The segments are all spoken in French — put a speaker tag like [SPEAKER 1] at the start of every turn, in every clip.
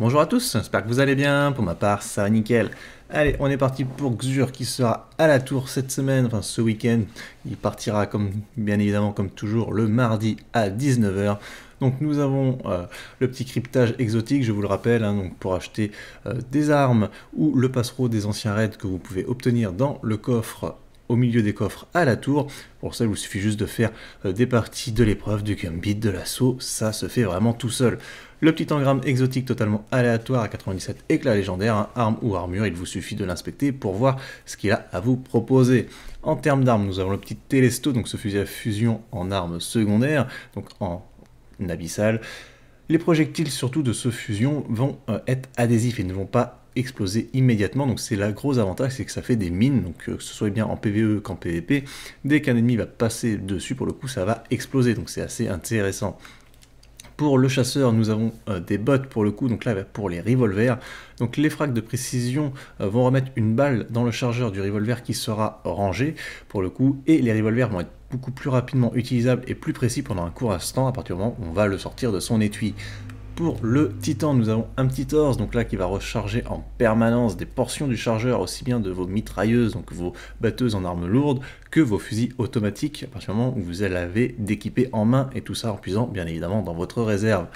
[SPEAKER 1] Bonjour à tous, j'espère que vous allez bien, pour ma part ça va nickel. Allez, on est parti pour Xur qui sera à la tour cette semaine, enfin ce week-end. Il partira comme bien évidemment comme toujours le mardi à 19h. Donc nous avons euh, le petit cryptage exotique, je vous le rappelle, hein, donc pour acheter euh, des armes ou le passereau des anciens raids que vous pouvez obtenir dans le coffre au milieu des coffres à la tour. Pour ça, il vous suffit juste de faire euh, des parties de l'épreuve, du gambit, de l'assaut, ça se fait vraiment tout seul. Le petit engramme exotique totalement aléatoire à 97 éclats légendaires, armes arme ou armure, il vous suffit de l'inspecter pour voir ce qu'il a à vous proposer. En termes d'armes, nous avons le petit Telesto, donc ce fusil à fusion en arme secondaire, donc en abyssal. Les projectiles surtout de ce fusion vont euh, être adhésifs et ne vont pas exploser immédiatement. Donc c'est la gros avantage, c'est que ça fait des mines, donc euh, que ce soit bien en PvE qu'en PvP, dès qu'un ennemi va passer dessus, pour le coup ça va exploser, donc c'est assez intéressant. Pour le chasseur, nous avons euh, des bottes pour le coup, donc là pour les revolvers. Donc les frags de précision euh, vont remettre une balle dans le chargeur du revolver qui sera rangé pour le coup, et les revolvers vont être beaucoup plus rapidement utilisables et plus précis pendant un court instant à partir du moment où on va le sortir de son étui. Pour le Titan, nous avons un petit torse, donc là qui va recharger en permanence des portions du chargeur, aussi bien de vos mitrailleuses, donc vos batteuses en armes lourdes, que vos fusils automatiques, à partir du moment où vous avez d'équiper en main, et tout ça en puisant bien évidemment dans votre réserve.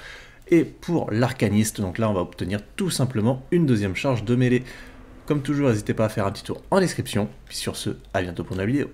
[SPEAKER 1] Et pour l'arcaniste, donc là on va obtenir tout simplement une deuxième charge de mêlée. Comme toujours, n'hésitez pas à faire un petit tour en description, puis sur ce, à bientôt pour une nouvelle vidéo.